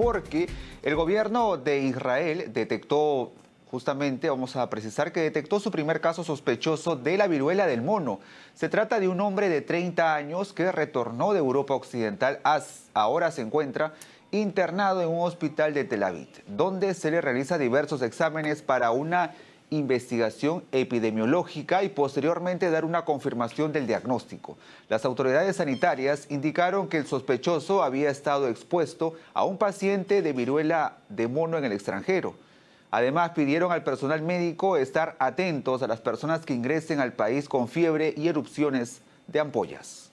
porque el gobierno de Israel detectó Justamente vamos a precisar que detectó su primer caso sospechoso de la viruela del mono. Se trata de un hombre de 30 años que retornó de Europa Occidental, ahora se encuentra internado en un hospital de Tel Aviv, donde se le realiza diversos exámenes para una investigación epidemiológica y posteriormente dar una confirmación del diagnóstico. Las autoridades sanitarias indicaron que el sospechoso había estado expuesto a un paciente de viruela de mono en el extranjero. Además, pidieron al personal médico estar atentos a las personas que ingresen al país con fiebre y erupciones de ampollas.